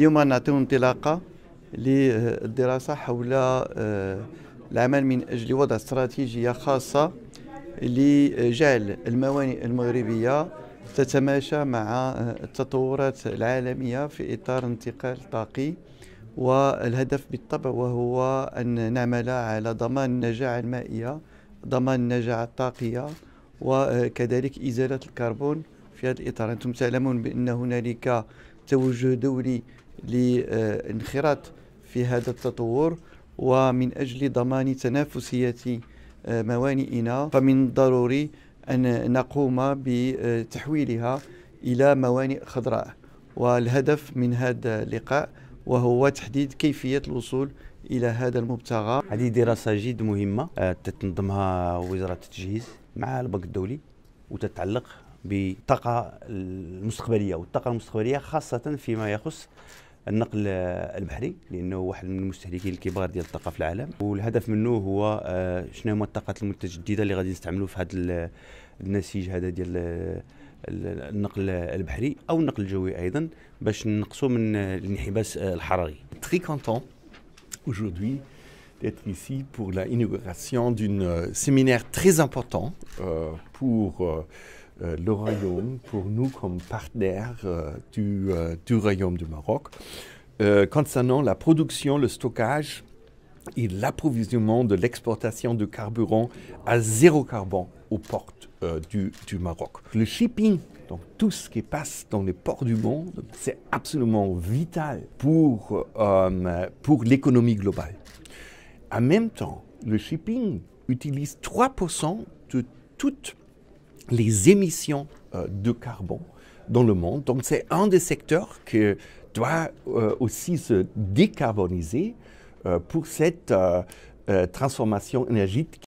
اليوم نعطيو انطلاقه للدراسه حول آه، العمل من اجل وضع استراتيجيه خاصه لجعل الموانئ المغربيه تتماشى مع آه، التطورات العالميه في اطار انتقال طاقي والهدف بالطبع وهو ان نعمل على ضمان النجاعه المائيه ضمان النجاعه الطاقيه وكذلك ازاله الكربون في هذا الاطار انتم تعلمون بان هنالك توجه دولي للانخراط في هذا التطور ومن أجل ضمان تنافسية آه، موانئنا فمن الضروري أن نقوم بتحويلها إلى موانئ خضراء والهدف من هذا اللقاء وهو تحديد كيفية الوصول إلى هذا المبتغى هذه دراسة جد مهمة تتنظمها آه، وزارة التجهيز مع البنك الدولي وتتعلق بالطاقة المستقبلية والطاقة المستقبلية خاصة فيما يخص النقل البحري لانه واحد من المستهلكين الكبار ديال الطاقه في العالم والهدف منه هو آه، شنو هما الطاقات المتجدده اللي غادي نستعملوا في هذا النسيج هذا ديال آه، النقل البحري او النقل الجوي ايضا باش نقصوا من آه، الانحباس الحراري تري كونتون aujourd'hui d'être ici pour inauguration d'un euh, séminaire très important euh, pour euh, Euh, le royaume pour nous comme partenaire euh, du, euh, du, royaume du Maroc concernant la production, le stockage et l'approvisionnement de l'exportation de carburant à zéro carbone aux portes du, du, Maroc. Le shipping, donc tout ce qui passe dans les ports du monde, c'est absolument vital pour, pour l'économie globale. En même temps, le shipping utilise 3% de toute les émissions euh, de carbone dans le monde. Donc c'est un des secteurs qui doit euh, aussi se décarboniser euh, pour cette transformation énergétique